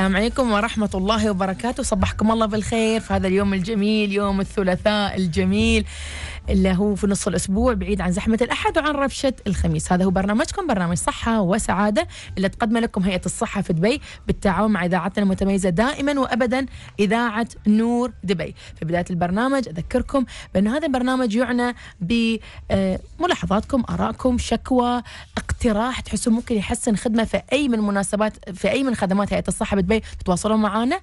السلام عليكم ورحمة الله وبركاته صبحكم الله بالخير في هذا اليوم الجميل يوم الثلاثاء الجميل اللي هو في نص الأسبوع بعيد عن زحمة الأحد وعن رفشه الخميس هذا هو برنامجكم برنامج صحة وسعادة اللي تقدمه لكم هيئة الصحة في دبي بالتعاون مع إذاعتنا المتميزة دائما وأبدا إذاعة نور دبي في بداية البرنامج أذكركم بأن هذا البرنامج يعنى بملاحظاتكم آه، آرائكم شكوى اقتراح تحسون ممكن يحسن خدمة في أي من مناسبات في أي من خدمات هيئة الصحة بدبي تتواصلون معنا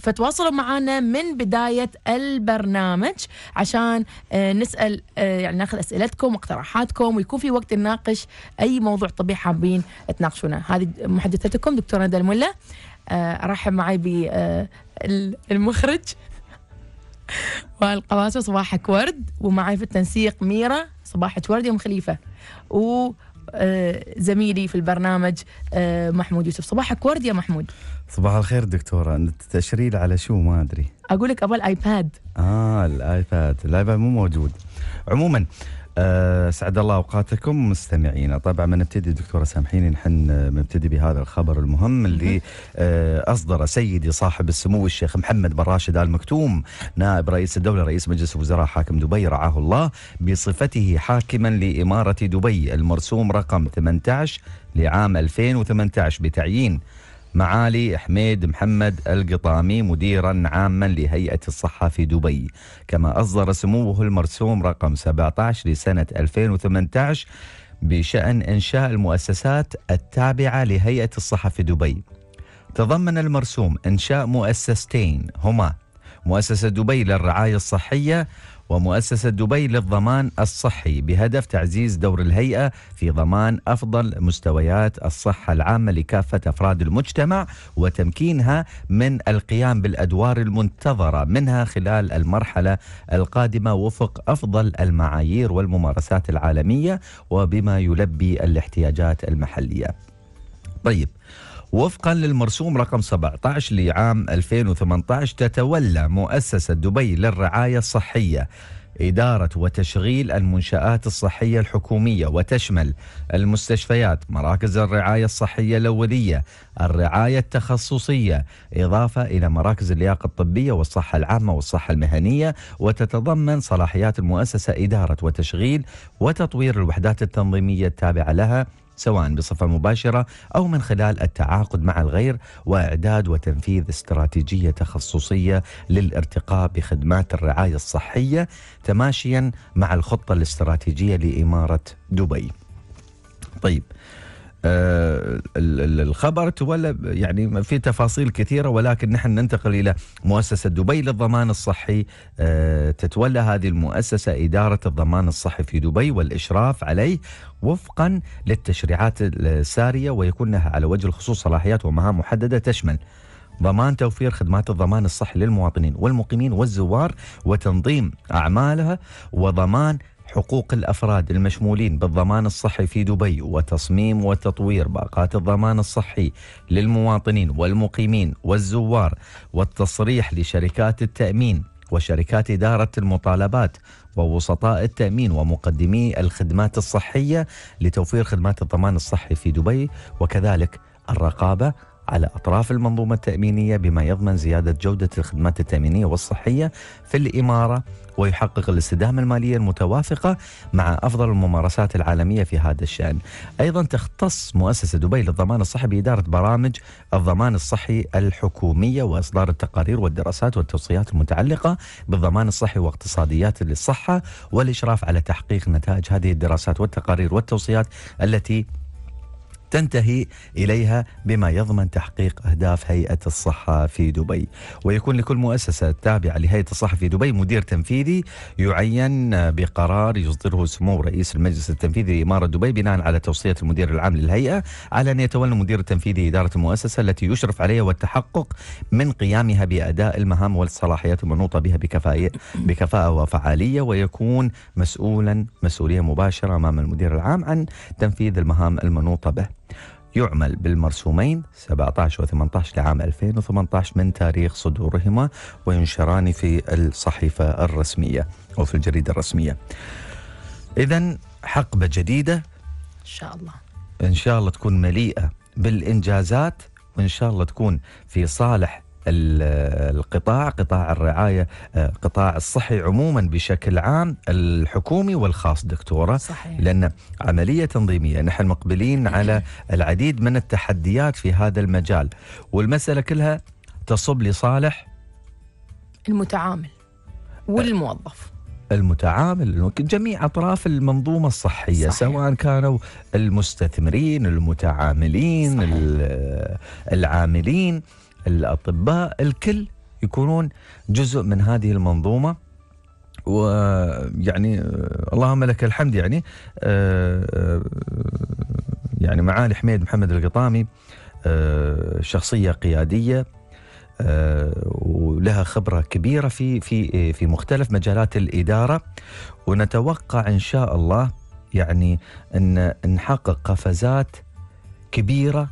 فتواصلوا معنا من بداية البرنامج عشان آه، نسأل نسال آه، يعني ناخذ اسئلتكم واقتراحاتكم ويكون في وقت نناقش اي موضوع طبي حابين تناقشونه هذه محدثتكم دكتوره ندى الملا آه، ارحب معي بالمخرج آه، والقواس صباحك ورد ومعي في التنسيق ميرا صباحك ورد يوم خليفه و آه، زميلي في البرنامج آه، محمود يوسف صباحك ورد يا محمود صباح الخير دكتورة أنت تشريل على شو ما أدري أقول لك أبغى الآيباد آه الآيباد الآيباد مو موجود عموما آه اسعد آه، الله اوقاتكم مستمعينا طبعا ما نبتدي دكتوره سامحيني نحن نبتدي بهذا الخبر المهم اللي آه، اصدر سيدي صاحب السمو الشيخ محمد بن راشد ال مكتوم نائب رئيس الدوله رئيس مجلس الوزراء حاكم دبي رعاه الله بصفته حاكما لاماره دبي المرسوم رقم 18 لعام 2018 بتعيين معالي حميد محمد القطامي مديرا عاما لهيئة الصحة في دبي كما أصدر سموه المرسوم رقم 17 لسنة 2018 بشأن إنشاء المؤسسات التابعة لهيئة الصحة في دبي تضمن المرسوم إنشاء مؤسستين هما مؤسسة دبي للرعاية الصحية ومؤسسة دبي للضمان الصحي بهدف تعزيز دور الهيئة في ضمان أفضل مستويات الصحة العامة لكافة أفراد المجتمع وتمكينها من القيام بالأدوار المنتظرة منها خلال المرحلة القادمة وفق أفضل المعايير والممارسات العالمية وبما يلبي الاحتياجات المحلية. طيب وفقا للمرسوم رقم 17 لعام 2018 تتولى مؤسسة دبي للرعاية الصحية إدارة وتشغيل المنشآت الصحية الحكومية وتشمل المستشفيات، مراكز الرعاية الصحية الأولية، الرعاية التخصصية، إضافة إلى مراكز اللياقة الطبية والصحة العامة والصحة المهنية، وتتضمن صلاحيات المؤسسة إدارة وتشغيل وتطوير الوحدات التنظيمية التابعة لها سواء بصفة مباشرة أو من خلال التعاقد مع الغير وإعداد وتنفيذ استراتيجية تخصصية للارتقاء بخدمات الرعاية الصحية تماشيا مع الخطة الاستراتيجية لإمارة دبي طيب آه، الخبر تولى يعني في تفاصيل كثيرة ولكن نحن ننتقل إلى مؤسسة دبي للضمان الصحي آه، تتولى هذه المؤسسة إدارة الضمان الصحي في دبي والإشراف عليه وفقا للتشريعات السارية ويكون لها على وجه الخصوص صلاحيات ومهام محددة تشمل ضمان توفير خدمات الضمان الصحي للمواطنين والمقيمين والزوار وتنظيم اعمالها وضمان حقوق الافراد المشمولين بالضمان الصحي في دبي وتصميم وتطوير باقات الضمان الصحي للمواطنين والمقيمين والزوار والتصريح لشركات التامين وشركات اداره المطالبات ووسطاء التامين ومقدمي الخدمات الصحيه لتوفير خدمات الضمان الصحي في دبي وكذلك الرقابه على اطراف المنظومه التامينيه بما يضمن زياده جوده الخدمات التامينيه والصحيه في الاماره ويحقق الاستدامة المالية المتوافقة مع أفضل الممارسات العالمية في هذا الشأن أيضا تختص مؤسسة دبي للضمان الصحي بإدارة برامج الضمان الصحي الحكومية وإصدار التقارير والدراسات والتوصيات المتعلقة بالضمان الصحي واقتصاديات للصحة والإشراف على تحقيق نتائج هذه الدراسات والتقارير والتوصيات التي تنتهي إليها بما يضمن تحقيق أهداف هيئة الصحة في دبي ويكون لكل مؤسسة تابعة لهيئة الصحة في دبي مدير تنفيذي يعين بقرار يصدره سمو رئيس المجلس التنفيذي لإمارة دبي بناء على توصية المدير العام للهيئة على أن يتولى المدير التنفيذي إدارة المؤسسة التي يشرف عليها والتحقق من قيامها بأداء المهام والصلاحيات المنوطة بها بكفاءة, بكفاءة وفعالية ويكون مسؤولا مسؤولية مباشرة أمام المدير العام عن تنفيذ المهام المنوطة به يعمل بالمرسومين 17 و18 لعام 2018 من تاريخ صدورهما وينشران في الصحيفة الرسمية أو في الجريدة الرسمية إذا حقبة جديدة إن شاء الله إن شاء الله تكون مليئة بالإنجازات وإن شاء الله تكون في صالح القطاع قطاع الرعاية آه، قطاع الصحي عموما بشكل عام الحكومي والخاص دكتورة صحيح. لأن عملية تنظيمية نحن مقبلين على العديد من التحديات في هذا المجال والمسألة كلها تصب لصالح المتعامل آه. والموظف المتعامل جميع اطراف المنظومه الصحيه صحيح. سواء كانوا المستثمرين المتعاملين صحيح. العاملين الأطباء الكل يكونون جزء من هذه المنظومة ويعني اللهم لك الحمد يعني آه، آه، يعني معالي حميد محمد القطامي آه، شخصية قيادية ولها خبرة كبيرة في في في مختلف مجالات الإدارة ونتوقع إن شاء الله يعني أن نحقق قفزات كبيرة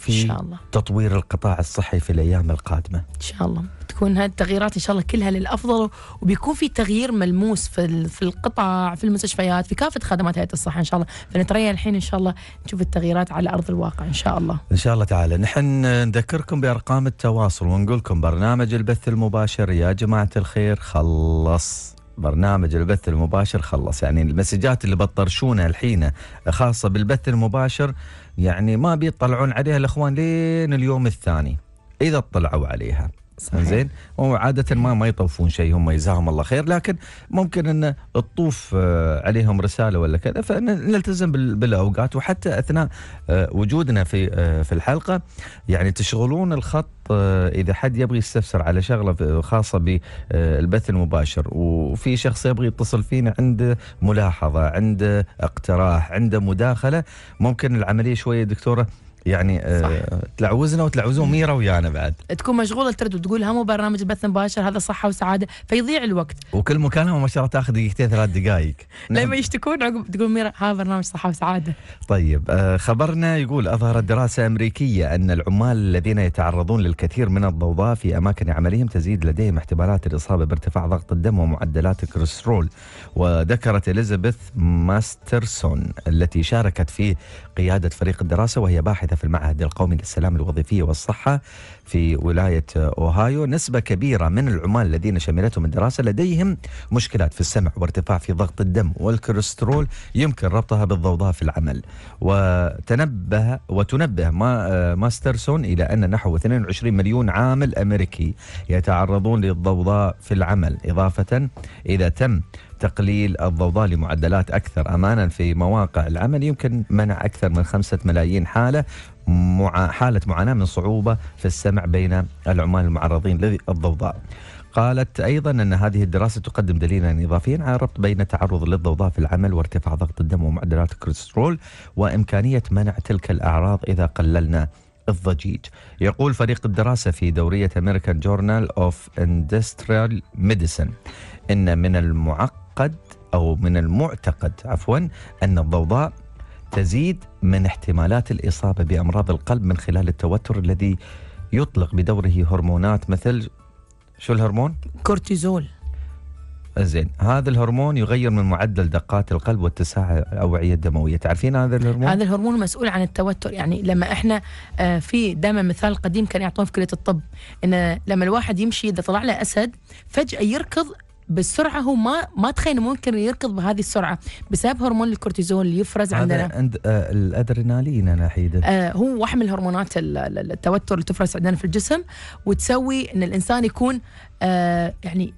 في إن شاء الله. تطوير القطاع الصحي في الأيام القادمة إن شاء الله تكون هذه التغييرات إن شاء الله كلها للأفضل وبيكون في تغيير ملموس في, في القطاع في المستشفيات في كافة خدمات هيئة الصحة إن شاء الله فنتريى الحين إن شاء الله نشوف التغييرات على أرض الواقع إن شاء الله إن شاء الله تعالى نحن نذكركم بأرقام التواصل ونقولكم برنامج البث المباشر يا جماعة الخير خلص برنامج البث المباشر خلص يعني المسجات اللي بتطرشونها الحين خاصة بالبث المباشر يعني ما بيطلعون عليها الاخوان لين اليوم الثاني اذا اطلعوا عليها زين وعاده ما ما يطوفون شيء هم جزاهم الله خير لكن ممكن ان تطوف آه، عليهم رساله ولا كذا فنلتزم بالاوقات وحتى اثناء آه، وجودنا في آه، في الحلقه يعني تشغلون الخط اذا حد يبغى يستفسر على شغله خاصه بالبث المباشر وفي شخص يبغى يتصل فينا عنده ملاحظه عنده اقتراح عنده مداخله ممكن العمليه شويه دكتوره يعني آه تلعوزنا وتلعوزون ميرا ويانا بعد تكون مشغوله ترد وتقول هم برنامج بث مباشر هذا صحه وسعاده فيضيع الوقت وكل مكالمه ما شاء الله تاخذ دقيقتين ثلاث دقائق لما يشتكون عقب تقول ميرا هذا برنامج صحه وسعاده طيب آه خبرنا يقول اظهرت دراسه امريكيه ان العمال الذين يتعرضون للكثير من الضوضاء في اماكن عملهم تزيد لديهم احتمالات الاصابه بارتفاع ضغط الدم ومعدلات الكوليسترول وذكرت اليزابيث ماسترسون التي شاركت في قياده فريق الدراسه وهي باحثه هذا في المعهد القومي للسلام الوظيفية والصحة في ولاية أوهايو نسبة كبيرة من العمال الذين شملتهم الدراسة لديهم مشكلات في السمع وارتفاع في ضغط الدم والكوليسترول يمكن ربطها بالضوضاء في العمل وتنبه وتنبه ما ماسترسون إلى أن نحو 22 مليون عامل أمريكي يتعرضون للضوضاء في العمل إضافة إذا تم تقليل الضوضاء لمعدلات أكثر أمانا في مواقع العمل يمكن منع أكثر من خمسة ملايين حالة مع حالة معاناة من صعوبة في السمع بين العمال المعرضين للضوضاء قالت أيضا أن هذه الدراسة تقدم دليلا إضافيا على الربط بين التعرض للضوضاء في العمل وارتفاع ضغط الدم ومعدلات الكوليسترول وإمكانية منع تلك الأعراض إذا قللنا الضجيج يقول فريق الدراسة في دورية أمريكان جورنال أوف Industrial ميديسن إن من المعقد المعتقد أو من المعتقد عفوا أن الضوضاء تزيد من احتمالات الإصابة بأمراض القلب من خلال التوتر الذي يطلق بدوره هرمونات مثل شو الهرمون؟ كورتيزول زين هذا الهرمون يغير من معدل دقات القلب واتساع الاوعيه الدمويه تعرفين هذا الهرمون هذا الهرمون مسؤول عن التوتر يعني لما احنا آه، في دائما مثال قديم كان يعطون في كليه الطب ان لما الواحد يمشي اذا طلع له اسد فجاه يركض بالسرعه هو ما ما تخيل ممكن يركض بهذه السرعه بسبب هرمون الكورتيزون اللي يفرز عندنا عند آه، الادرينالين انا حيده آه هو واحد من الهرمونات التوتر اللي تفرز عندنا في الجسم وتسوي ان الانسان يكون آه يعني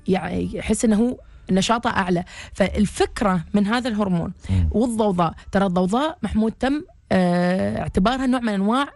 يحس انه نشاطه اعلى فالفكره من هذا الهرمون م. والضوضاء ترى الضوضاء محمود تم آه اعتبارها نوع من انواع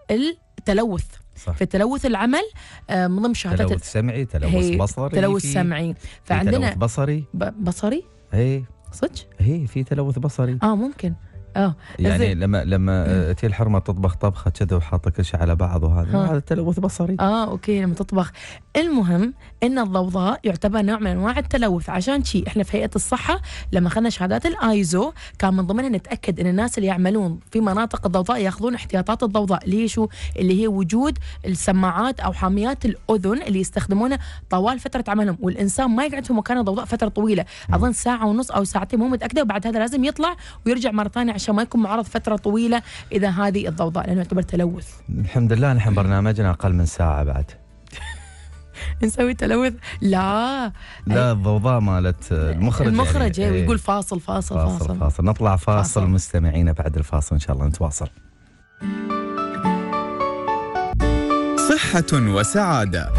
التلوث في تلوث العمل آه، من ضمن شهادات تلوث سمعي تلوث بصري تلوث سمعي فعندنا تلوث بصري بصري ايه صدق؟ ايه في تلوث بصري اه ممكن اه يعني لما لما آه، تي الحرمه تطبخ طبخه كذا وحاطه كل شيء على بعض وهذا هذا تلوث بصري اه اوكي لما تطبخ المهم ان الضوضاء يعتبر نوع من انواع التلوث عشان شي احنا في هيئه الصحه لما اخذنا شهادات الايزو كان من ضمنها نتاكد ان الناس اللي يعملون في مناطق الضوضاء ياخذون احتياطات الضوضاء اللي هي شو اللي هي وجود السماعات او حاميات الاذن اللي يستخدمونها طوال فتره عملهم والانسان ما يقعد في مكان الضوضاء فتره طويله اظن ساعه ونص او ساعتين مو متاكده وبعد هذا لازم يطلع ويرجع مره ثانيه عشان عشان ما يكون معرض فتره طويله اذا هذه الضوضاء لانه يعتبر تلوث. الحمد لله نحن برنامجنا اقل من ساعه بعد. نسوي تلوث لا لا الضوضاء مالت المخرج يعني. المخرج يعني ويقول إيه. فاصل فاصل فاصل, فاصل, فاصل. نطلع فاصل, فاصل. مستمعينا بعد الفاصل ان شاء الله نتواصل صحه وسعاده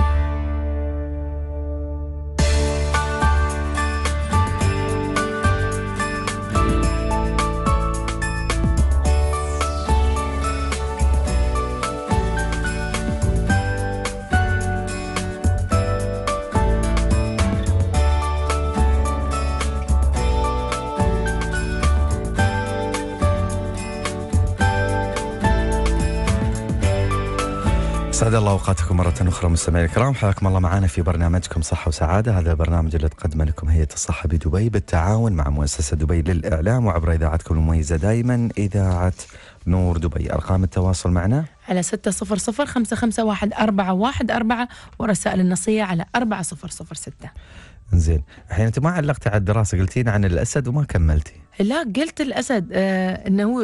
الله اوقاتكم مره اخرى مستمعينا الكرام حياكم الله معنا في برنامجكم صحه وسعاده هذا البرنامج اللي تقدمه لكم هيئه الصحه بدبي بالتعاون مع مؤسسه دبي للاعلام وعبر اذاعتكم المميزه دائما اذاعه نور دبي أرقام التواصل معنا على ستة صفر صفر خمسة خمسة واحد أربعة واحد أربعة ورسائل النصية على أربعة صفر صفر ستة زين الحين أنت ما علقتي على الدراسة قلتين عن الأسد وما كملتي لا قلت الاسد آه انه هو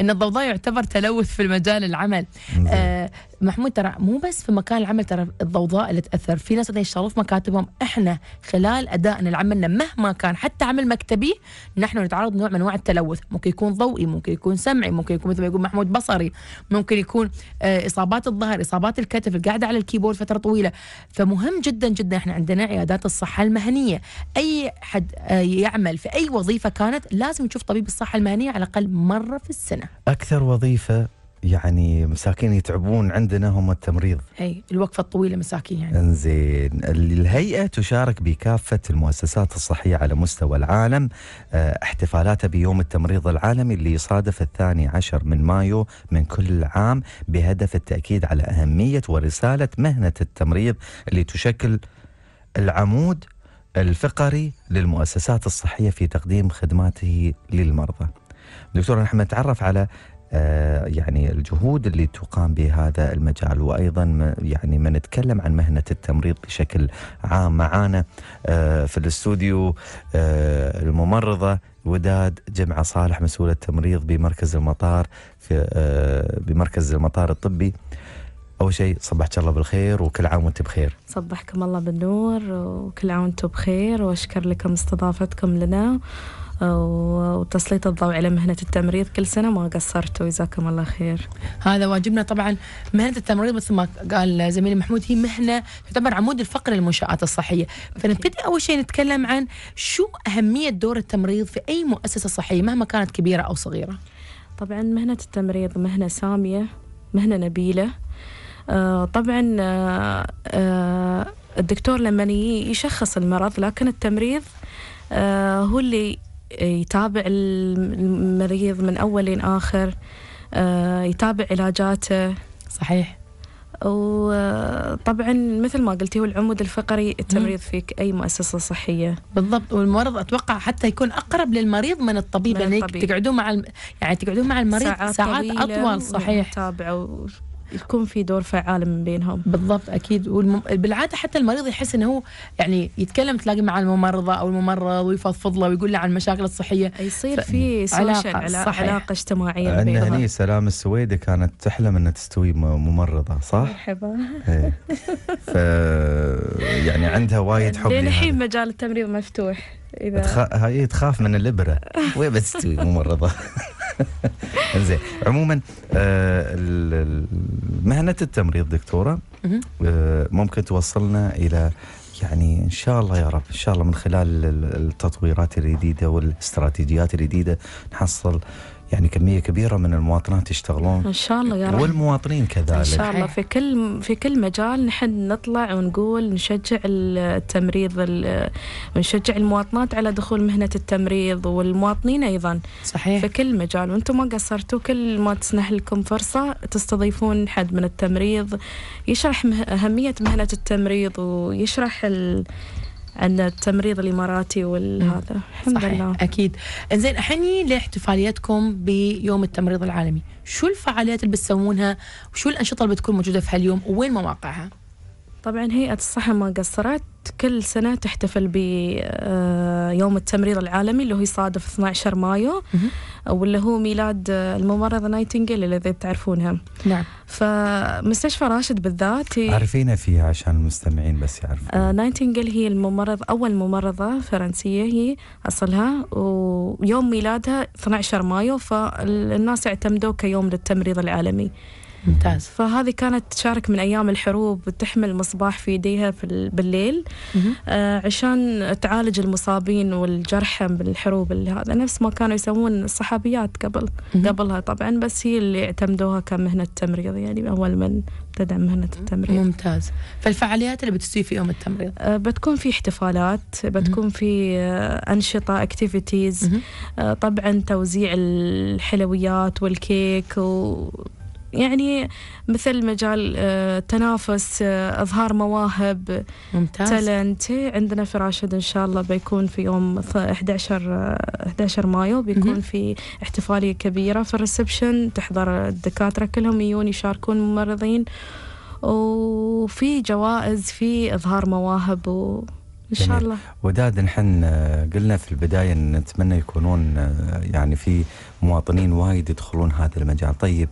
ان الضوضاء يعتبر تلوث في مجال العمل آه محمود ترى مو بس في مكان العمل ترى الضوضاء اللي تاثر في ناس يشتغلوا في مكاتبهم احنا خلال ادائنا لعملنا مهما كان حتى عمل مكتبي نحن نتعرض نوع من انواع التلوث ممكن يكون ضوئي ممكن يكون سمعي ممكن يكون مثل ما يقول محمود بصري ممكن يكون آه اصابات الظهر اصابات الكتف القاعده على الكيبورد فتره طويله فمهم جدا جدا احنا عندنا عيادات الصحه المهنيه اي حد آه يعمل في اي وظيفه كانت لازم تشوف طبيب الصحه المهنيه على الاقل مره في السنه اكثر وظيفه يعني مساكين يتعبون عندنا هم التمريض اي الوقفه الطويله مساكين يعني انزين الهيئه تشارك بكافه المؤسسات الصحيه على مستوى العالم آه، احتفالاتها بيوم التمريض العالمي اللي يصادف الثاني عشر من مايو من كل عام بهدف التاكيد على اهميه ورساله مهنه التمريض اللي تشكل العمود الفقري للمؤسسات الصحية في تقديم خدماته للمرضى دكتور نحن نتعرف على آه، يعني الجهود اللي تقام بهذا المجال وايضا يعني ما نتكلم عن مهنه التمريض بشكل عام معانا آه، في الاستوديو آه، الممرضه وداد جمعه صالح مسؤوله التمريض بمركز المطار في بمركز المطار الطبي اول شيء صبحك الله بالخير وكل عام وانت بخير صبحكم الله بالنور وكل عام وانتم بخير واشكر لكم استضافتكم لنا وتسليط الضوء على مهنة التمريض كل سنة ما قصرتوا وجزاكم الله خير هذا واجبنا طبعا مهنة التمريض مثل ما قال زميلي محمود هي مهنة تعتبر عمود الفقر للمنشآت الصحية فنبتدي أول شيء نتكلم عن شو أهمية دور التمريض في أي مؤسسة صحية مهما كانت كبيرة أو صغيرة طبعا مهنة التمريض مهنة سامية مهنة نبيلة آه، طبعا آه، آه، الدكتور لما يشخص المرض لكن التمريض هو اللي يتابع المريض من أول لاخر آخر يتابع علاجاته صحيح وطبعا مثل ما قلتي هو العمود الفقري التمريض فيك اي مؤسسه صحيه بالضبط والمرض اتوقع حتى يكون اقرب للمريض من الطبيب لان يعني تقعدون مع الم... يعني تقعدون مع المريض ساعات, ساعات اطول صحيح تابعه يكون في دور فعال من بينهم بالضبط اكيد والم... بالعاده حتى المريض يحس انه هو يعني يتكلم تلاقي مع الممرضه او الممرض ويفضفض له ويقول له عن المشاكل الصحيه يصير ف... في علاقه, صحيح. علاقه اجتماعيه عندنا هني سلام السويدة كانت تحلم انها تستوي ممرضه صح؟ مرحبا إيه. ف يعني عندها وايد حب للحين مجال التمريض مفتوح اذا تخ... هي تخاف من الابره وين بتستوي ممرضه زين عموما آه، مهنه التمريض دكتوره آه، ممكن توصلنا الى يعني ان شاء الله يا رب ان شاء الله من خلال التطويرات الجديده والاستراتيجيات الجديده نحصل يعني كميه كبيره من المواطنات يشتغلون ان شاء الله يا رب والمواطنين كذلك ان شاء الله في كل في كل مجال نحن نطلع ونقول نشجع التمريض ونشجع المواطنات على دخول مهنه التمريض والمواطنين ايضا صحيح في كل مجال وانتم ما قصرتوا كل ما تسنح لكم فرصه تستضيفون حد من التمريض يشرح اهميه مهنه التمريض ويشرح ال عندنا التمريض الاماراتي والهذا الحمد لله اكيد انزين الحين لاحتفالياتكم بيوم التمريض العالمي شو الفعاليات اللي بتسوونها وشو الانشطه اللي بتكون موجوده في هاليوم وين مواقعها طبعا هيئة الصحة ما قصرت كل سنة تحتفل بيوم آه، التمريض العالمي اللي هو يصادف 12 مايو واللي هو ميلاد آه، الممرضة نايتنجيل اللي تعرفونها نعم فمستشفى راشد بالذات عارفينا فيها عشان المستمعين بس يعرفون آه، نايتنجيل هي الممرض أول ممرضة فرنسية هي أصلها ويوم ميلادها 12 مايو فالناس اعتمدوه كيوم للتمريض العالمي ممتاز فهذه كانت تشارك من ايام الحروب وتحمل مصباح في ايديها في بالليل آه عشان تعالج المصابين والجرحى بالحروب اللي هذا نفس ما كانوا يسوون الصحابيات قبل مم. قبلها طبعا بس هي اللي اعتمدوها كمهنه تمريض يعني اول من ابتدى مهنه التمريض ممتاز فالفعاليات اللي بتسوي في يوم التمريض آه بتكون في احتفالات بتكون في آه انشطه اكتيفيتيز آه طبعا توزيع الحلويات والكيك و يعني مثل مجال آه، تنافس آه، اظهار مواهب ممتاز تالنت عندنا في راشد ان شاء الله بيكون في يوم 11 11 آه، مايو بيكون في احتفاليه كبيره في الريسبشن تحضر الدكاتره كلهم يجون يشاركون الممرضين وفي جوائز في اظهار مواهب و ان شاء الله وداد نحن قلنا في البدايه ان نتمنى يكونون يعني في مواطنين وايد يدخلون هذا المجال طيب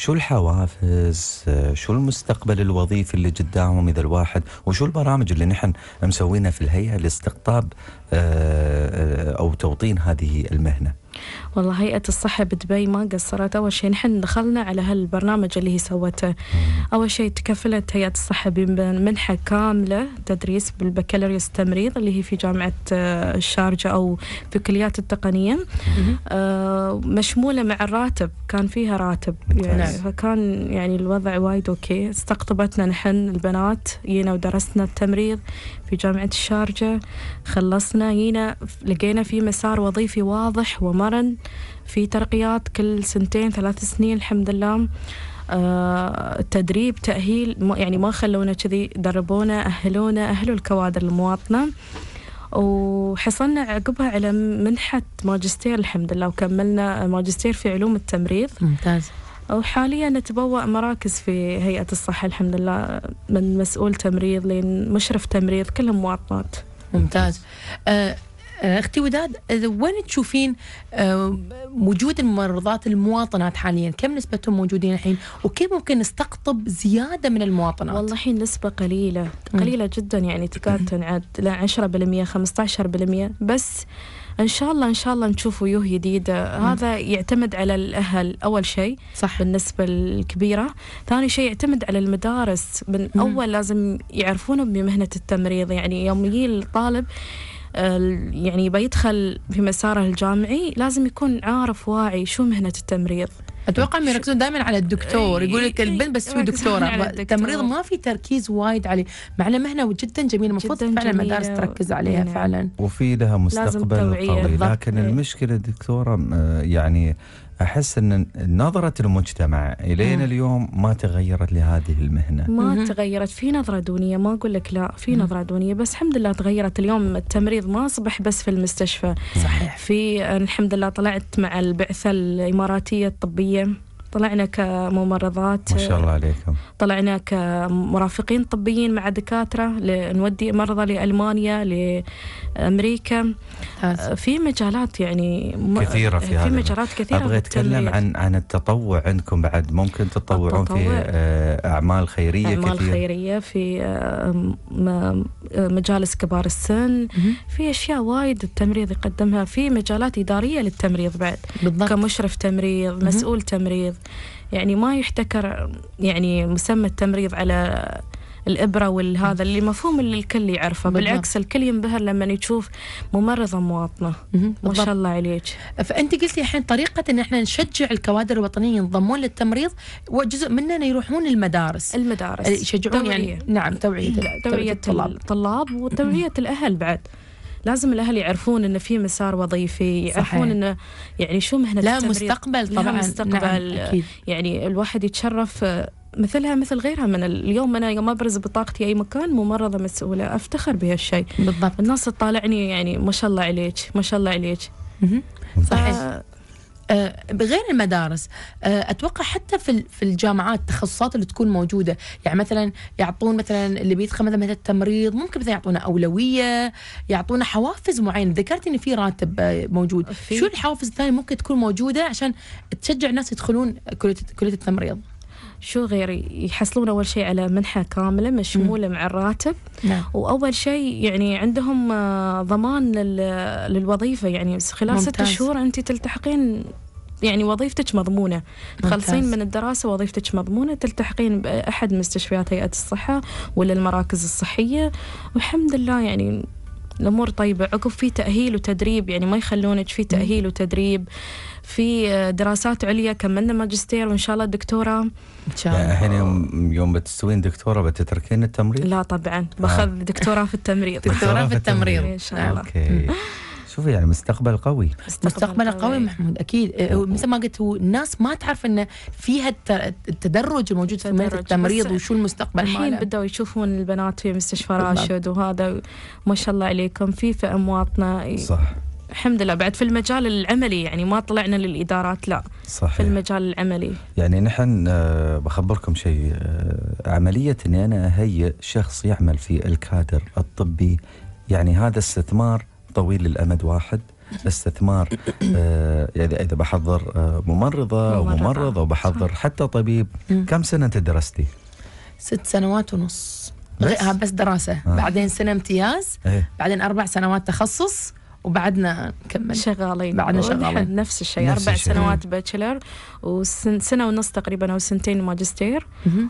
شو الحوافز شو المستقبل الوظيفي اللي قدامهم اذا الواحد وشو البرامج اللي نحن مسوينها في الهيئه لاستقطاب آه، آه، او توطين هذه المهنه والله هيئة الصحة بدبي ما قصرت أول شيء نحن دخلنا على هالبرنامج اللي هي سوته أول شيء تكفلت هيئة الصحة بمنحة كاملة تدريس بالبكالوريوس تمريض اللي هي في جامعة آه، الشارجة أو في كليات التقنية آه، مشمولة مع الراتب كان فيها راتب يعني فكان يعني الوضع وايد أوكي استقطبتنا نحن البنات جينا ودرسنا التمريض في جامعة الشارجة خلصنا جينا لقينا في مسار وظيفي واضح ومرن في ترقيات كل سنتين ثلاث سنين الحمد لله آه، تدريب تأهيل يعني ما خلونا كذي دربونا أهلونا أهلوا الكوادر المواطنة وحصلنا عقبها على منحة ماجستير الحمد لله وكملنا ماجستير في علوم التمريض ممتاز وحاليا نتبوأ مراكز في هيئة الصحة الحمد لله من مسؤول تمريض لين مشرف تمريض كلهم مواطنات ممتاز أه، أه، اختي وداد وين تشوفين أه، وجود الممرضات المواطنات حاليا كم نسبتهم موجودين الحين وكيف ممكن نستقطب زياده من المواطنات والله الحين نسبه قليله قليله جدا يعني تكاد تنعد لا 10% 15% بس ان شاء الله ان شاء الله نشوف وجوه جديده هذا يعتمد على الاهل اول شيء صح. بالنسبه الكبيره ثاني شيء يعتمد على المدارس من مم. اول لازم يعرفون بمهنه التمريض يعني يوم يجي الطالب يعني بيدخل في مساره الجامعي لازم يكون عارف واعي شو مهنه التمريض اتوقع يركزون دائما على الدكتور يقول لك إيه، إيه، البنت بس تسوي إيه، دكتوره التمريض ما في تركيز وايد عليه مع انه مهنه جدا جميله المفروض فعلا المدارس تركز عليها نعم. فعلا وفي لها مستقبل قوي لكن المشكله دكتوره آه، يعني احس ان نظره المجتمع الينا آه. اليوم ما تغيرت لهذه المهنه ما تغيرت في نظره دونيه ما اقول لك لا في نظره دونيه بس الحمد لله تغيرت اليوم التمريض ما اصبح بس في المستشفى صحيح في الحمد لله طلعت مع البعثه الاماراتيه الطبيه طلعنا كممرضات ما شاء الله عليكم طلعنا كمرافقين طبيين مع دكاترة نودي مرضى لألمانيا لأمريكا آه، في مجالات يعني كثيرة في, في هذا مجالات كثيرة أبغى أتكلم عن عن التطوع عندكم بعد ممكن تتطوعون في آه، أعمال خيرية أعمال كثير. خيرية في آه، مجالس كبار السن في أشياء وايد التمريض يقدمها في مجالات إدارية للتمريض بعد بالضبط. كمشرف تمريض مسؤول تمريض يعني ما يحتكر يعني مسمى التمريض على الابره والهذا اللي مفهوم اللي الكل يعرفه بالضبط. بالعكس الكل ينبهر لما يشوف ممرضه مواطنه ما شاء الله عليك فانت قلتي الحين طريقه ان احنا نشجع الكوادر الوطنيه ينضمون للتمريض وجزء مننا يروحون المدارس المدارس يشجعون يعني نعم توعيه توعيه الطلاب الطلاب وتوعيه الاهل بعد لازم الاهل يعرفون ان في مسار وظيفي يعرفون انه يعني شو مهنه لا التمريض. مستقبل طبعا لها مستقبل نعم أكيد. يعني الواحد يتشرف آه، مثلها مثل غيرها من اليوم انا يوم ابرز بطاقتي اي مكان ممرضه مسؤوله افتخر بهالشيء بالضبط الناس تطالعني يعني ما شاء الله عليك ما شاء الله عليك صحيح آه، بغير آه، المدارس آه، اتوقع حتى في في الجامعات التخصصات اللي تكون موجوده يعني مثلا يعطون مثلا اللي بيدخل مثلا التمريض ممكن مثلا يعطونا اولويه يعطونا حوافز معينه ذكرت ان في راتب آه، موجود فيه. شو الحوافز الثانيه ممكن تكون موجوده عشان تشجع الناس يدخلون كليه كليه التمريض شو غير يحصلون أول شيء على منحة كاملة مشمولة مع الراتب نعم. وأول شيء يعني عندهم آه، ضمان للوظيفة يعني خلال ست شهور أنت تلتحقين يعني وظيفتك مضمونة تخلصين من الدراسة وظيفتك مضمونة تلتحقين بأحد مستشفيات هيئة الصحة ولا المراكز الصحية والحمد لله يعني الامور طيبه عقب في تاهيل وتدريب يعني ما يخلونك في تاهيل وتدريب في آه، دراسات عليا كملنا ماجستير وان شاء الله دكتوره ان شاء الله الحين يوم يوم بتسوين دكتوره بتتركين التمريض؟ لا طبعا باخذ آه. دكتوره في التمريض دكتوره في التمريض ان شاء الله اوكي شوفي يعني مستقبل قوي مستقبل, مستقبل قوي. قوي محمود اكيد أه، مثل ما قلت هو الناس ما تعرف انه فيها التدرج الموجود في عمليه التمريض وشو المستقبل الحين بدأوا يشوفون البنات في مستشفى راشد وهذا ما شاء الله عليكم في في امواتنا صح الحمد لله بعد في المجال العملي يعني ما طلعنا للادارات لا صحيح. في المجال العملي يعني نحن آه، بخبركم شيء آه، عمليه اني انا اهيئ شخص يعمل في الكادر الطبي يعني هذا استثمار طويل الامد واحد استثمار آه، يعني اذا بحضر آه، ممرضه او ممرض او بحضر حتى طبيب كم سنه انت درستي؟ ست سنوات ونص بس, بس دراسة آه. بعدين سنة امتياز ايه؟ بعدين أربع سنوات تخصص وبعدنا نكمل شغالين بعدنا شغالين نفس الشيء أربع الشي. سنوات باتشلر وسنة ونص تقريبا أو سنتين ماجستير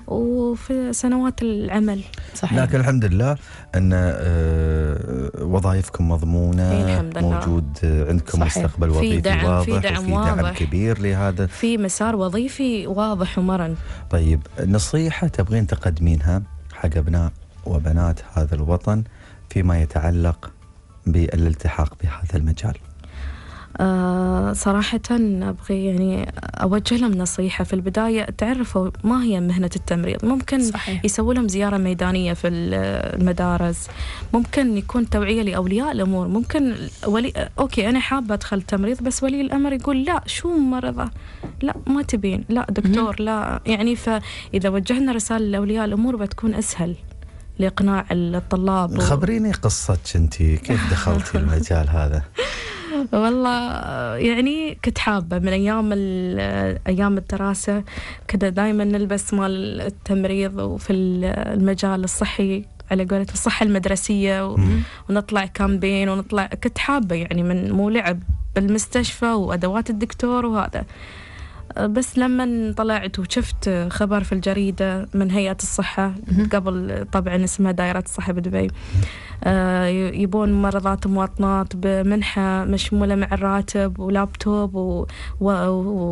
وفي سنوات العمل صحيح لكن الحمد لله أن آه، وظائفكم مضمونة إيه، الحمد لله. موجود آه، عندكم صحيح. مستقبل وظيفي في دعم واضح في دعم, وفي دعم واضح. كبير لهذا في مسار وظيفي واضح ومرن طيب نصيحة تبغين تقدمينها حق أبناء وبنات هذا الوطن فيما يتعلق بالالتحاق بهذا المجال؟ آه، صراحة أبغي يعني أوجه لهم نصيحة في البداية تعرفوا ما هي مهنة التمريض ممكن صحيح. يسووا لهم زيارة ميدانية في المدارس ممكن يكون توعية لأولياء الأمور ممكن ولي أوكي أنا حابة أدخل تمريض بس ولي الأمر يقول لا شو مرضة لا ما تبين لا دكتور لا يعني فإذا وجهنا رسالة لأولياء الأمور بتكون أسهل لإقناع الطلاب و... خبريني قصتك أنت كيف دخلتي المجال هذا والله يعني كنت حابة من أيام أيام الدراسة كذا دائما نلبس مال التمريض وفي المجال الصحي على قولة الصحة المدرسية و... ونطلع كامبين ونطلع كنت حابة يعني من مو لعب بالمستشفى وأدوات الدكتور وهذا بس لما طلعت وشفت خبر في الجريدة من هيئة الصحة قبل طبعا اسمها دائرة الصحة بدبي آه، يبون ممرضات مواطنات بمنحة مشمولة مع الراتب ولابتوب و, و...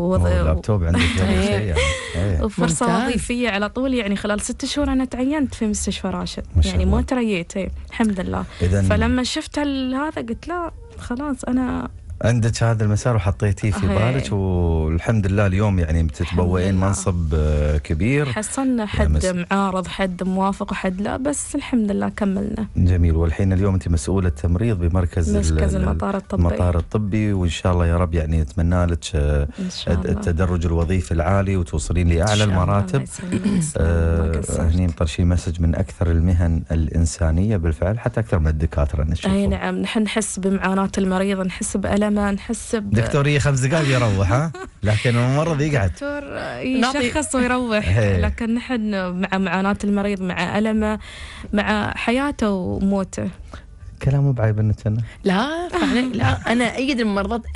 و... لابتوب عندك يعني. إيه. إيه. وفرصة وظيفية على طول يعني خلال ست شهور أنا تعينت في مستشفى راشد يعني ما تريت إيه. الحمد لله فلما شفت هذا قلت لا خلاص أنا عندك هذا المسار وحطيتيه في بالك والحمد لله اليوم يعني بتتبوئين منصب آه، كبير حصلنا يعني حد مس... معارض حد موافق وحد لا بس الحمد لله كملنا جميل والحين اليوم انت مسؤوله تمريض بمركز مركز المطار الطبي المطار الطبي وان شاء الله يا رب يعني اتمنى لك آه، التدرج الوظيفي العالي وتوصلين لاعلى المراتب آه هني مطرشي مسج من اكثر المهن الانسانيه بالفعل حتى اكثر من الدكاتره نشوف اي نعم نحن نحس بمعاناه المريض نحس بالم لما نحس ب... دكتور إيه، خمس دقائق يروح ها لكن الممرض يقعد دكتور إيه، يشخص ويروح إيه. لكن نحن مع معاناة المريض مع ألمه مع حياته وموته كلام بعيب النتنة لا فعلا لا انا ايد الممرضات 100%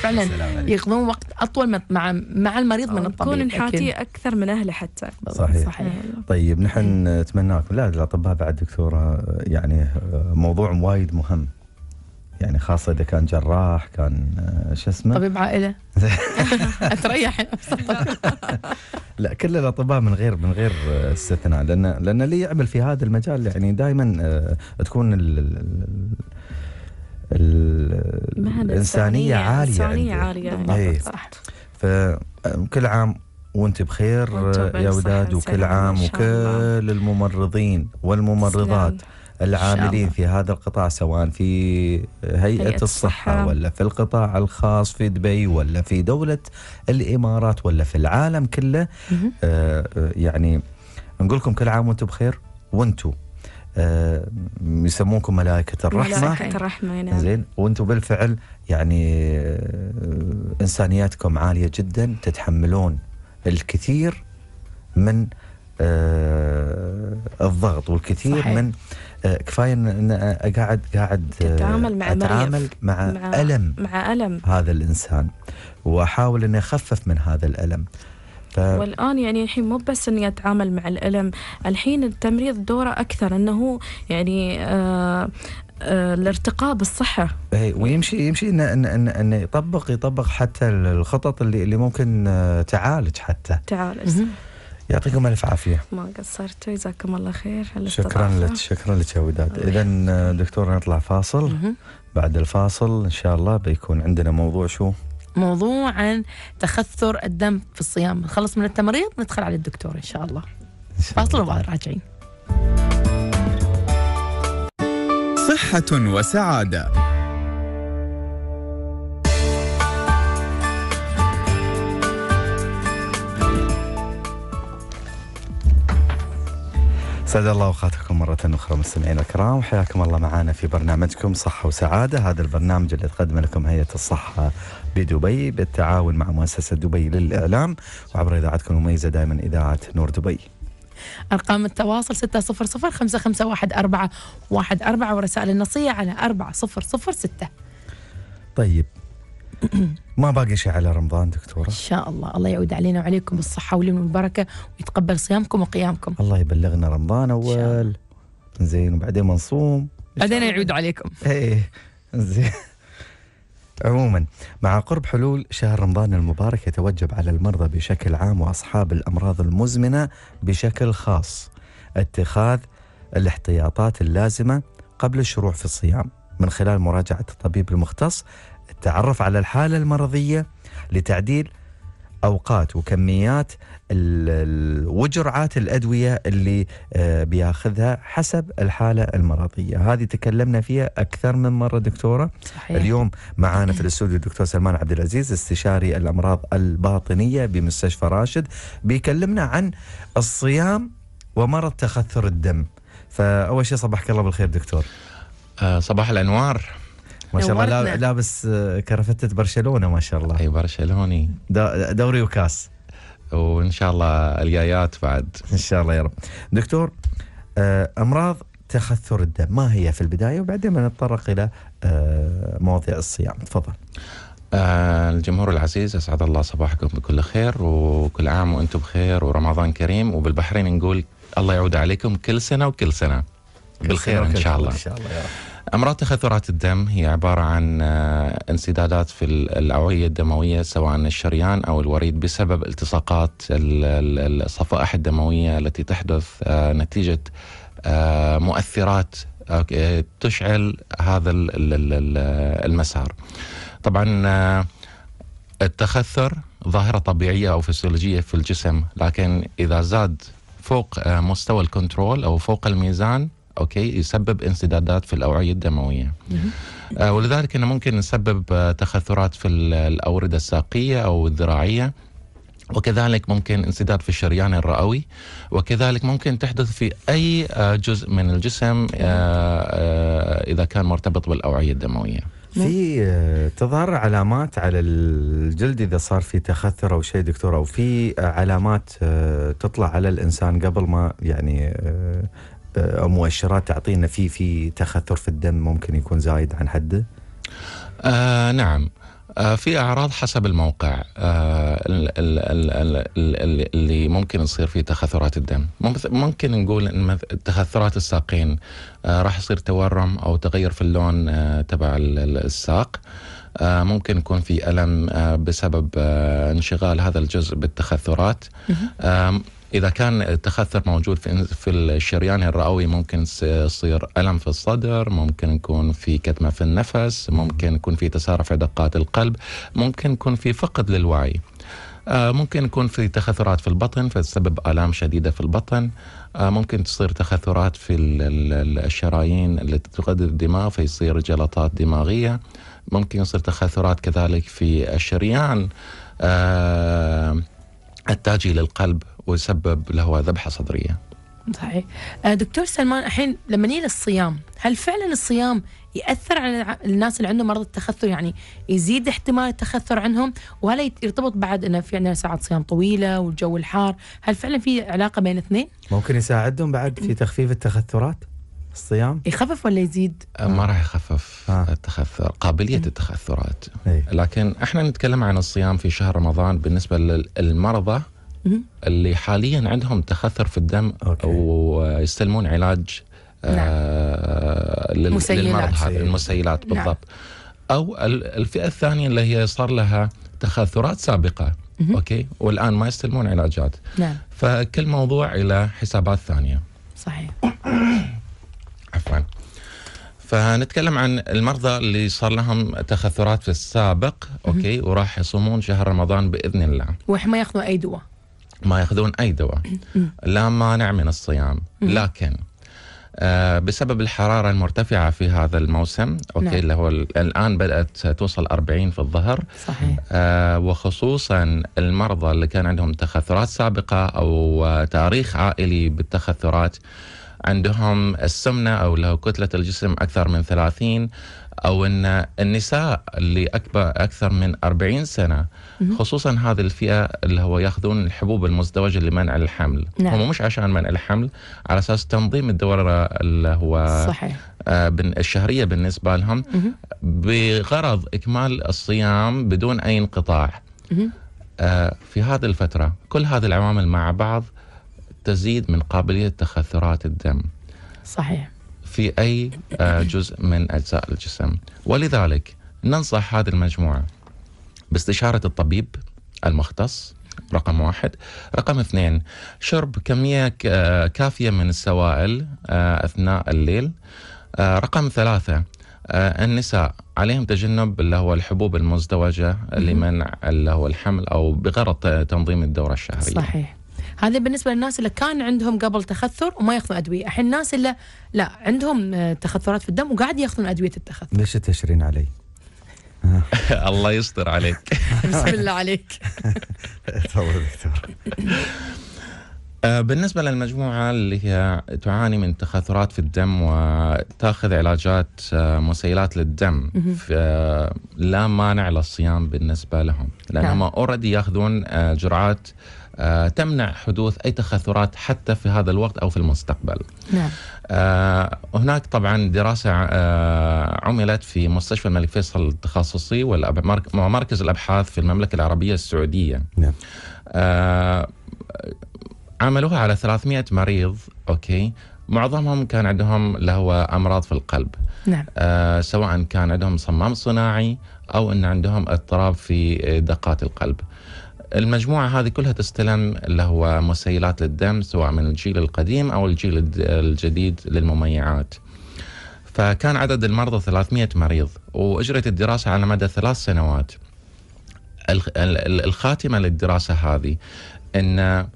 فعلا يقضون وقت اطول مع مع المريض من الطبيب نكون نحاتيه اكثر من اهله حتى صحيح, صحيح. طيب نحن نتمناكم لا الاطباء بعد دكتوره يعني موضوع وايد مهم يعني خاصه اذا كان جراح كان آه، شو اسمه طبيب عائله اتريح لا كل الاطباء من غير من غير آه، استثناء لان لان اللي يعمل في هذا المجال يعني دائما آه، تكون ال الانسانيه عاليه انسانيه عاليه, يعني إيه. صح فكل عام وانت بخير يا وداد وكل عام وكل الممرضين والممرضات سلام. العاملين في هذا القطاع سواء في هيئة, هيئة الصحة, الصحة ولا في القطاع الخاص في دبي ولا في دولة الإمارات ولا في العالم كله آه،, آه يعني نقول لكم كل عام وانتم بخير وانتم آه يسمونكم ملائكة الرحمة ملائكة الرحمة نعم. زين وانتم بالفعل يعني آه انسانياتكم عالية جدا تتحملون الكثير من آه الضغط والكثير صحيح. من آه، كفايه ان انا قاعد قاعد آه، مع اتعامل مع, مع الم مع الم هذا الانسان واحاول اني اخفف من هذا الالم ف... والان يعني الحين مو بس اني اتعامل مع الالم الحين التمريض دوره اكثر انه يعني آه, آه، الارتقاء بالصحه اي ويمشي يمشي انه انه إن, إن يطبق يطبق حتى الخطط اللي اللي ممكن تعالج حتى تعالج يعطيكم الف عافيه ما قصرتوا جزاكم الله خير شكرا لك شكرا لك يا وداد اذا دكتور نطلع فاصل بعد الفاصل ان شاء الله بيكون عندنا موضوع شو موضوع عن تخثر الدم في الصيام نخلص من التمريض ندخل على الدكتور ان شاء الله فاصل وبعد راجعين صحه وسعاده سعد الله اوقاتكم مرة اخرى مستمعينا الكرام حياكم الله معنا في برنامجكم صحة وسعادة هذا البرنامج اللي تقدمه لكم هيئة الصحة بدبي بالتعاون مع مؤسسة دبي للإعلام وعبر إذاعتكم المميزة دائما إذاعة نور دبي أرقام التواصل 600 551 أربعة ورسائل النصية على 4006 طيب ما باقي شيء على رمضان دكتوره ان شاء الله الله يعود علينا وعليكم بالصحه واليمن والبركه ويتقبل صيامكم وقيامكم الله يبلغنا رمضان اول زين وبعدين ما نصوم بعدين يعود عليكم ايه زين عموما مع قرب حلول شهر رمضان المبارك يتوجب على المرضى بشكل عام واصحاب الامراض المزمنه بشكل خاص اتخاذ الاحتياطات اللازمه قبل الشروع في الصيام من خلال مراجعه الطبيب المختص التعرف على الحالة المرضية لتعديل أوقات وكميات وجرعات الأدوية اللي آه، بياخذها حسب الحالة المرضية هذه تكلمنا فيها أكثر من مرة دكتورة صحيح. اليوم معانا في الاستوديو الدكتور سلمان عبد العزيز استشاري الأمراض الباطنية بمستشفى راشد بيكلمنا عن الصيام ومرض تخثر الدم فأول شيء صباحك الله بالخير دكتور آه، صباح الأنوار ما شاء الله لا لابس كرفتة برشلونة ما شاء الله اي برشلوني دوري وكاس وان شاء الله الجايات بعد ان شاء الله يا رب دكتور آه، امراض تخثر الدم ما هي في البدايه وبعدين نتطرق الى آه، مواضيع الصيام تفضل آه، الجمهور العزيز اسعد الله صباحكم بكل خير وكل عام وانتم بخير ورمضان كريم وبالبحرين نقول الله يعود عليكم كل سنه وكل سنه بالخير ان شاء الله ان شاء الله يا رب أمراض تخثرات الدم هي عبارة عن آه، انسدادات في الأوعية الدموية سواء الشريان أو الوريد بسبب التصاقات الصفائح الدموية التي تحدث آه، نتيجة آه، مؤثرات تشعل هذا المسار طبعا التخثر ظاهرة طبيعية أو فسيولوجية في الجسم لكن إذا زاد فوق مستوى الكنترول أو فوق الميزان اوكي يسبب انسدادات في الاوعيه الدمويه آه ولذلك انه ممكن يسبب آه تخثرات في الاورده الساقيه او الذراعيه وكذلك ممكن انسداد في الشريان الرئوي وكذلك ممكن تحدث في اي آه جزء من الجسم آه، آه، اذا كان مرتبط بالاوعيه الدمويه نعم. في آه، تظهر علامات على الجلد اذا صار في تخثر او شيء دكتور او في علامات تطلع على الانسان قبل ما يعني آه، او مؤشرات تعطينا في في تخثر في الدم ممكن يكون زايد عن حده؟ آه نعم آه في اعراض حسب الموقع آه اللي ممكن يصير فيه تخثرات الدم ممكن نقول ان تخثرات الساقين آه راح يصير تورم او تغير في اللون آه، تبع الساق آه، ممكن يكون في الم بسبب انشغال هذا الجزء بالتخثرات اذا كان التخثر موجود في في الشريان الرئوي ممكن يصير الم في الصدر ممكن يكون في كتمه في النفس ممكن يكون في تسارع في دقات القلب ممكن يكون في فقد للوعي آه، ممكن يكون في تخثرات في البطن فتسبب آلام شديدة في البطن آه، ممكن تصير تخثرات في الشرايين التي تغذي الدماغ فيصير جلطات دماغية ممكن يصير تخثرات كذلك في الشريان آه التاجي للقلب وسبب له ذبحه صدريه. صحيح. آه، دكتور سلمان الحين لما نيجي للصيام، هل فعلا الصيام ياثر على الناس اللي عندهم مرض التخثر يعني يزيد احتمال التخثر عنهم ولا يرتبط بعد انه في عندنا ساعات صيام طويله والجو الحار، هل فعلا في علاقه بين الاثنين؟ ممكن يساعدهم بعد في تخفيف التخثرات؟ الصيام يخفف ولا يزيد؟ آه، ما راح يخفف آه. التخثر قابلية م. التخثرات أي. لكن احنا نتكلم عن الصيام في شهر رمضان بالنسبة للمرضى م. اللي حاليا عندهم تخثر في الدم أوكي. ويستلمون علاج آه، نعم. آه للمرض هذا إيه. المسيلات نعم. بالضبط نعم. او الفئه الثانيه اللي هي صار لها تخثرات سابقه اوكي والان ما يستلمون علاجات نعم فكل موضوع الى حسابات ثانيه صحيح عفوا فنتكلم عن المرضى اللي صار لهم تخثرات في السابق اوكي وراح يصومون شهر رمضان باذن الله وما ما ياخذون اي دواء ما ياخذون اي دواء لا مانع من الصيام لكن آه، بسبب الحراره المرتفعه في هذا الموسم اوكي نعم. اللي هو الان بدات توصل 40 في الظهر صحيح آه، وخصوصا المرضى اللي كان عندهم تخثرات سابقه او آه، تاريخ عائلي بالتخثرات عندهم السمنة أو له كتلة الجسم أكثر من 30 أو أن النساء اللي أكبر أكثر من 40 سنة خصوصا هذه الفئة اللي هو يأخذون الحبوب المزدوجة لمنع الحمل نعم. هم مش عشان منع الحمل على أساس تنظيم الدورة اللي هو صحيح. آه، الشهرية بالنسبة لهم بغرض إكمال الصيام بدون أي انقطاع آه، في هذه الفترة كل هذه العوامل مع بعض تزيد من قابلية تخثرات الدم صحيح في أي آه، جزء من أجزاء الجسم ولذلك ننصح هذه المجموعة باستشارة الطبيب المختص رقم واحد رقم اثنين شرب كمية آه، كافية من السوائل آه، أثناء الليل رقم ثلاثة النساء عليهم تجنب اللي هو الحبوب المزدوجة لمنع اللي هو الحمل أو بغرض تنظيم الدورة الشهرية صحيح هذا بالنسبه للناس اللي كان عندهم قبل تخثر وما ياخذون ادويه الحين الناس اللي لا عندهم آه، تخثرات في الدم وقاعد ياخذون ادويه التخثر ليش تشرين علي الله يستر عليك بسم الله عليك تفضل دكتور آه، بالنسبة للمجموعة اللي هي تعاني من تخاثرات في الدم وتاخذ علاجات آه، مسيلات للدم آه، لا مانع للصيام بالنسبة لهم لأنهم نعم. اوريدي ياخذون جرعات تمنع حدوث أي تخاثرات حتى في هذا الوقت أو في المستقبل نعم. هناك طبعا دراسة عملت في مستشفى الملك فيصل التخصصي ومركز الأبحاث في المملكة العربية السعودية نعم. عملوها على 300 مريض اوكي معظمهم كان عندهم اللي هو امراض في القلب نعم. آه سواء كان عندهم صمام صناعي او ان عندهم اضطراب في آه، دقات القلب المجموعة هذه كلها تستلم اللي هو مسيلات للدم سواء من الجيل القديم أو الجيل الجديد للمميعات فكان عدد المرضى 300 مريض واجريت الدراسة على مدى ثلاث سنوات الخاتمة للدراسة هذه أن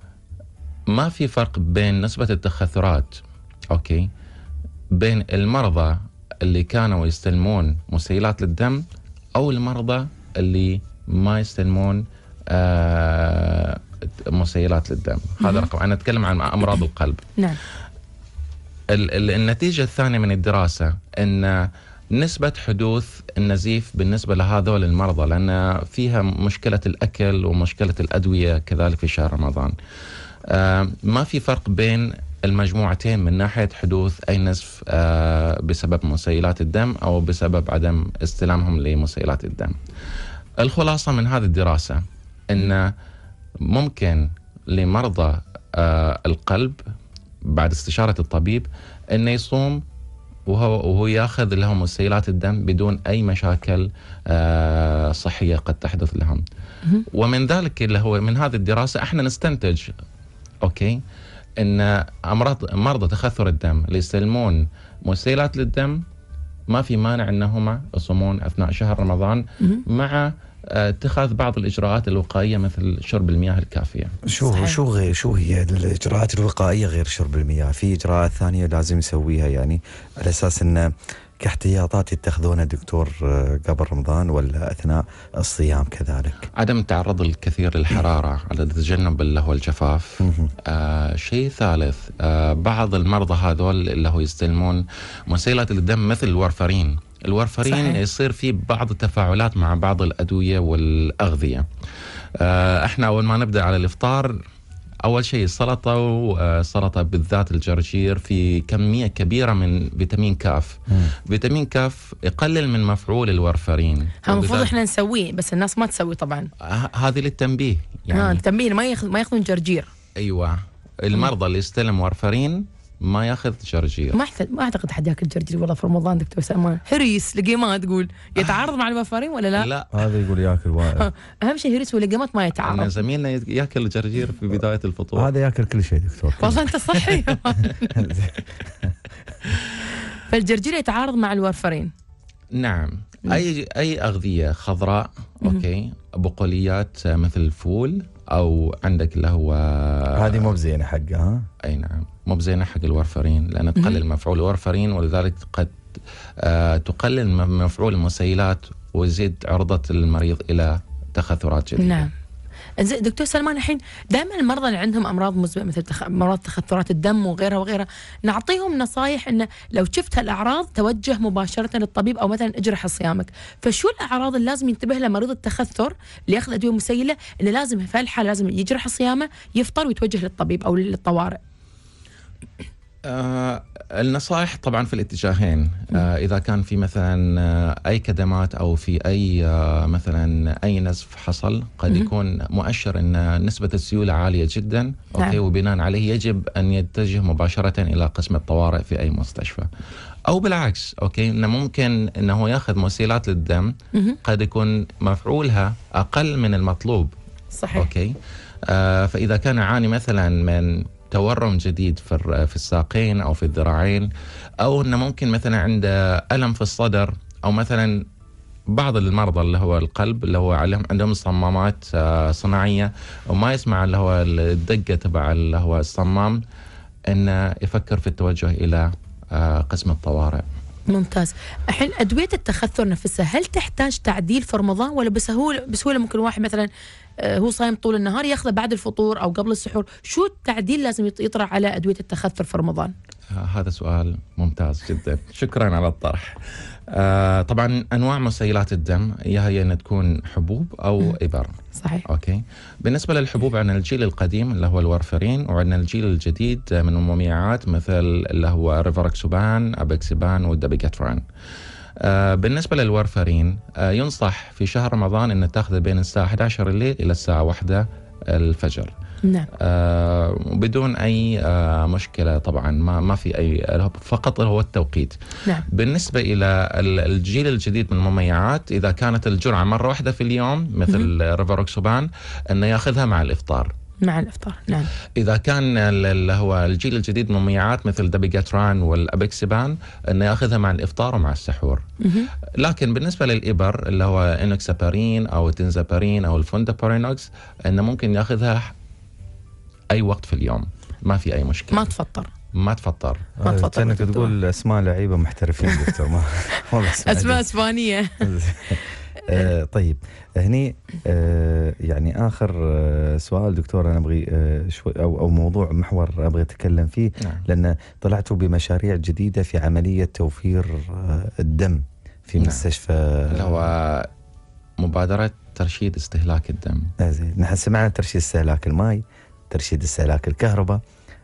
ما في فرق بين نسبة التخثرات أوكي بين المرضى اللي كانوا يستلمون مسيلات للدم أو المرضى اللي ما يستلمون آه مسيلات للدم هذا رقم أنا أتكلم عن أمراض القلب نعم النتيجة الثانية من الدراسة أن نسبة حدوث النزيف بالنسبة لهذول المرضى لأن فيها مشكلة الأكل ومشكلة الأدوية كذلك في شهر رمضان آه، ما في فرق بين المجموعتين من ناحية حدوث أي نزف آه، بسبب مسيلات الدم أو بسبب عدم استلامهم لمسيلات الدم الخلاصة من هذه الدراسة أن ممكن لمرضى آه، القلب بعد استشارة الطبيب أن يصوم وهو, وهو ياخذ لهم مسيلات الدم بدون أي مشاكل صحية قد تحدث لهم ومن ذلك اللي هو من هذه الدراسة احنا نستنتج اوكي ان امراض مرضى تخثر الدم اللي يستلمون مسيلات للدم ما في مانع انهم يصومون اثناء شهر رمضان مع آه، اتخاذ بعض الاجراءات الوقائيه مثل شرب المياه الكافيه. شو صحيح. شو غير شو هي الاجراءات الوقائيه غير شرب المياه؟ في اجراءات ثانيه لازم يسويها يعني على اساس انه كاحتياطات يتخذونها دكتور آه، قبل رمضان ولا اثناء الصيام كذلك؟ عدم التعرض الكثير للحراره على تجنب اللي هو الجفاف. آه شيء ثالث آه بعض المرضى هذول اللي هو يستلمون مسيلات الدم مثل الورفرين. الورفرين صحيح. يصير في بعض التفاعلات مع بعض الادويه والاغذيه. آه احنا اول ما نبدا على الافطار اول شيء السلطه والسلطه آه، بالذات الجرجير في كميه كبيره من فيتامين كاف مم. فيتامين كاف يقلل من مفعول الورفرين المفروض احنا نسويه بس الناس ما تسوي طبعا هذه للتنبيه يعني آه التنبيه ما ياخذ ما ياخذون جرجير ايوه المرضى اللي يستلم ورفرين ما ياخذ جرجير ما احسن ما اعتقد حد ياكل جرجير والله في رمضان دكتور سلمان هريس لقيمات تقول يتعارض مع الوفارين ولا لا؟ لا هذا يقول ياكل وايد اهم شيء هريس ولقيمات ما يتعارض زميلنا ياكل جرجير في بدايه الفطور هذا ياكل كل شيء دكتور والله انت صحي فالجرجير يتعارض مع الورفرين نعم. نعم اي اي اغذيه خضراء اوكي بقوليات مثل الفول او عندك اللي هو هذه مو بزينه حقها اي نعم مو بزينه حق الورفرين لان تقلل مفعول الورفرين ولذلك قد آه، تقلل مفعول المسيلات ويزيد عرضه المريض الى تخثرات جديده نعم زين دكتور سلمان الحين دائما المرضى اللي عندهم امراض مزمنه مثل تخ... امراض تخثرات الدم وغيرها وغيرها نعطيهم نصائح انه لو شفت هالاعراض توجه مباشره للطبيب او مثلا اجرح صيامك فشو الاعراض اللي لازم ينتبه لها مريض التخثر اللي ياخذ ادويه مسيله انه لازم في هالحاله لازم يجرح صيامه يفطر ويتوجه للطبيب او للطوارئ آه النصائح طبعا في الاتجاهين آه اذا كان في مثلا آه اي كدمات او في اي آه، مثلا اي نزف حصل قد يكون مؤشر ان نسبه السيوله عاليه جدا اوكي نعم. وبناء عليه يجب ان يتجه مباشره الى قسم الطوارئ في اي مستشفى او بالعكس اوكي انه ممكن انه ياخذ مسيلات للدم قد يكون مفعولها اقل من المطلوب صحيح اوكي آه فاذا كان يعاني مثلا من تورم جديد في في الساقين او في الذراعين او انه ممكن مثلا عنده الم في الصدر او مثلا بعض المرضى اللي هو القلب اللي هو عندهم صمامات آه، صناعيه وما يسمع اللي هو الدقه تبع اللي هو الصمام انه يفكر في التوجه الى آه، قسم الطوارئ. ممتاز الحين ادويه التخثر نفسها هل تحتاج تعديل في رمضان ولا بسهوله بسهوله ممكن واحد مثلا آه، هو صايم طول النهار ياخذه بعد الفطور او قبل السحور شو التعديل لازم يطرح على ادويه التخثر في رمضان هذا سؤال ممتاز جدا شكرا على الطرح آه طبعا انواع مسيلات الدم يا هي ان تكون حبوب او ابر صحيح اوكي بالنسبه للحبوب عندنا الجيل القديم اللي هو الورفرين وعندنا الجيل الجديد من المميعات مثل اللي هو ريفركسوبان ابيكسيبان والدبيكاتران آه بالنسبة للورفرين آه ينصح في شهر رمضان أن تاخذه بين الساعة 11 الليل إلى الساعة 1 الفجر نعم. آه بدون اي آه مشكله طبعا ما ما في اي فقط هو التوقيت نعم. بالنسبه الى الجيل الجديد من المميعات اذا كانت الجرعه مره واحده في اليوم مثل ريفروكسوبان انه ياخذها مع الافطار مع الافطار نعم اذا كان اللي هو الجيل الجديد مميعات مثل دبيجاتران والابيكسبان انه ياخذها مع الافطار ومع السحور مه. لكن بالنسبه للابر اللي هو انوكسابارين او تنزابارين او الفوندابارينوكس انه ممكن ياخذها اي وقت في اليوم ما في اي مشكله ما تفطر ما تفطر ما تفطر آه، كانك تقول اسماء لعيبه محترفين دكتور ما والله اسماء اسبانيه آه طيب هني آه يعني اخر آه سؤال دكتور انا ابغي آه، شوي او او موضوع محور ابغي اتكلم فيه نعم. لان طلعتوا بمشاريع جديده في عمليه توفير آه، الدم في نعم. مستشفى اللي هو مبادره ترشيد استهلاك الدم زين نحن سمعنا ترشيد استهلاك الماي ترشيد استهلاك الكهرباء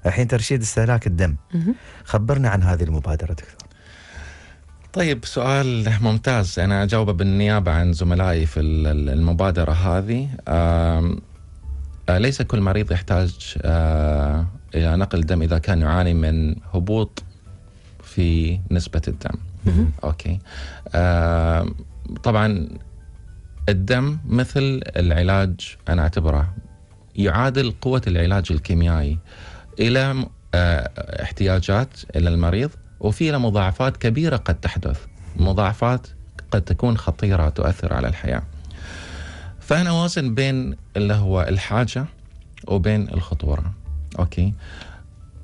الحين ترشيد استهلاك الدم خبرنا عن هذه المبادرة دكتور طيب سؤال ممتاز أنا أجاوبه بالنيابة عن زملائي في المبادرة هذه آه، ليس كل مريض يحتاج آه، إلى نقل دم إذا كان يعاني من هبوط في نسبة الدم أوكي طبعا الدم مثل العلاج أنا أعتبره يعادل قوة العلاج الكيميائي إلى آه، احتياجات إلى المريض وفي إلى مضاعفات كبيرة قد تحدث مضاعفات قد تكون خطيرة تؤثر على الحياة فأنا وازن بين اللي هو الحاجة وبين الخطورة أوكي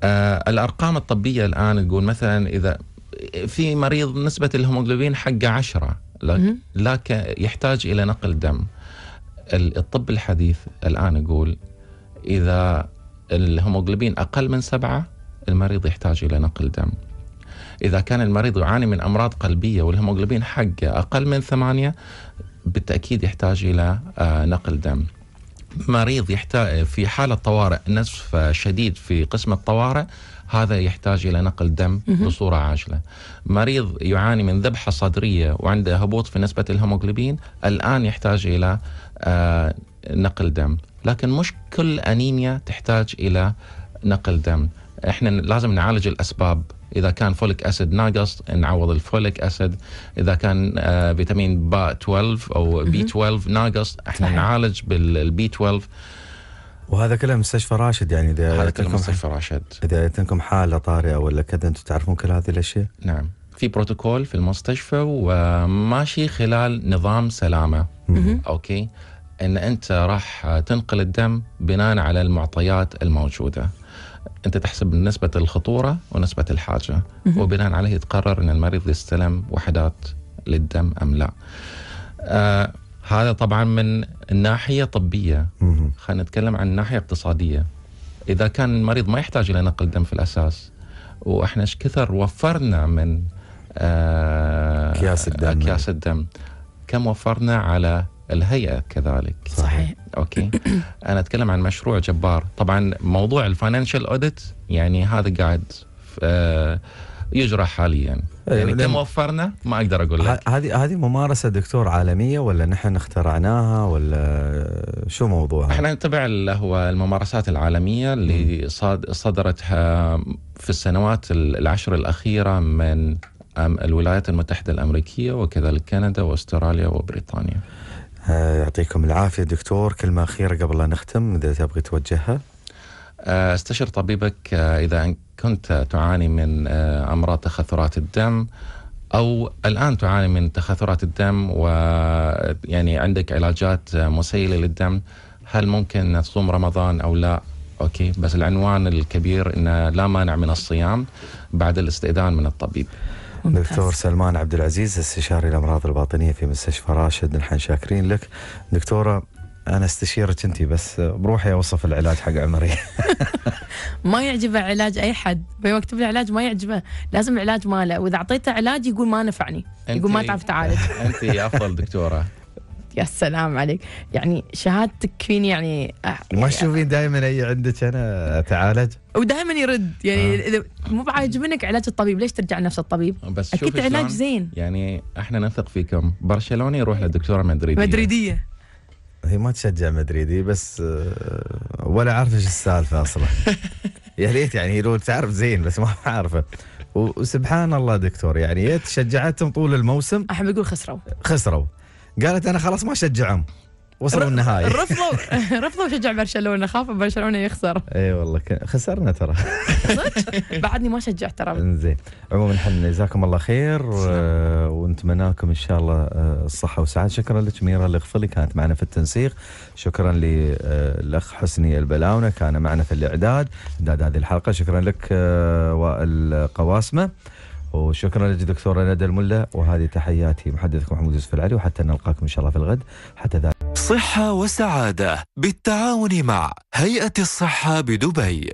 آه الأرقام الطبية الآن تقول مثلا إذا في مريض نسبة الهيموغلوبين حقه 10 لكن يحتاج إلى نقل دم الطب الحديث الآن يقول إذا الهيموغلوبين أقل من سبعة المريض يحتاج إلى نقل دم إذا كان المريض يعاني من أمراض قلبية والهيموغلوبين حقه أقل من ثمانية بالتأكيد يحتاج إلى آه، نقل دم مريض يحتاج في حالة طوارئ نزف شديد في قسم الطوارئ هذا يحتاج إلى نقل دم بصورة عاجلة مريض يعاني من ذبحة صدرية وعنده هبوط في نسبة الهيموغلوبين الآن يحتاج إلى آه، نقل دم لكن مش كل أنيميا تحتاج إلى نقل دم احنا لازم نعالج الأسباب اذا كان فوليك اسيد ناقص نعوض الفوليك اسيد اذا كان آه، فيتامين با 12 او بي 12 ناقص احنا صحيح. نعالج بالبي 12 وهذا كلام مستشفى راشد يعني اذا هذا كلام مستشفى راشد اذا عندكم حاله طارئه ولا كذا انتم تعرفون كل هذه الاشياء؟ نعم في بروتوكول في المستشفى وماشي خلال نظام سلامه اوكي ان انت راح تنقل الدم بناء على المعطيات الموجوده انت تحسب نسبه الخطوره ونسبه الحاجه وبناء عليه تقرر ان المريض يستلم وحدات للدم ام لا آه هذا طبعا من الناحيه طبيه خلينا نتكلم عن الناحيه اقتصاديه اذا كان المريض ما يحتاج الى نقل دم في الاساس واحنا ايش كثر وفرنا من آه اكياس الدم اكياس الدم كم وفرنا على الهيئه كذلك صحيح اوكي انا اتكلم عن مشروع جبار طبعا موضوع الفاينانشال اوديت يعني هذا قاعد آه، يجرى حاليا إيه، يعني كم وفرنا ما اقدر اقول لك هذه هذه ممارسه دكتور عالميه ولا نحن اخترعناها ولا شو موضوعها؟ احنا نتبع اللي هو الممارسات العالميه اللي صدرتها في السنوات العشر الاخيره من الولايات المتحده الامريكيه وكذلك كندا واستراليا وبريطانيا. آه، يعطيكم العافية دكتور كلمة أخيرة قبل لا نختم إذا تبغي توجهها آه، استشر طبيبك آه، إذا كنت تعاني من أمراض تخثرات الدم أو الآن تعاني من تخثرات الدم ويعني عندك علاجات مسيلة للدم هل ممكن تصوم رمضان أو لا أوكي بس العنوان الكبير أنه لا مانع من الصيام بعد الاستئذان من الطبيب ممتاز. دكتور سلمان عبد العزيز استشاري الامراض الباطنيه في مستشفى راشد نحن شاكرين لك دكتوره انا استشيرك انت بس بروحي اوصف العلاج حق عمري ما يعجبه علاج اي حد بيكتب لي علاج ما يعجبه لازم علاج ماله واذا اعطيته علاج يقول ما نفعني يقول ما تعرف تعالج انت افضل دكتوره يا سلام عليك يعني شهادتك فيني يعني ما تشوفين دائما اي عندك انا اتعالج ودائما يرد يعني آه. اذا آه. مو بعاجبنك منك علاج الطبيب ليش ترجع لنفس الطبيب آه، بس اكيد علاج زين يعني احنا نثق فيكم برشلونه يروح لدكتوره مدريديه مدريديه هي ما تشجع مدريدي بس آه، ولا عارفه ايش السالفه اصلا يا ريت يعني هي لو تعرف زين بس ما عارفه وسبحان الله دكتور يعني يا تشجعتهم طول الموسم احب اقول خسروا خسروا قالت انا خلاص ما اشجعهم وصلوا النهائي رفضوا رفضوا شجع برشلونه خافوا برشلونه يخسر اي والله خسرنا ترى بعدني ما شجعت ترى انزين عموما احنا جزاكم الله خير نعم. آه، ونتمناكم ان شاء الله آه، الصحه والسعاده شكرا لك ميرا الغفلي كانت معنا في التنسيق شكرا للاخ آه، حسني البلاونه كان معنا في الاعداد اعداد هذه الحلقه شكرا لك وائل قواسمه وشكرا لك دكتورة ندى الملا وهذه تحياتي محدثكم محمود يوسف العلي وحتى نلقاكم إن شاء الله في الغد حتى ذلك صحة وسعادة بالتعاون مع هيئة الصحة بدبي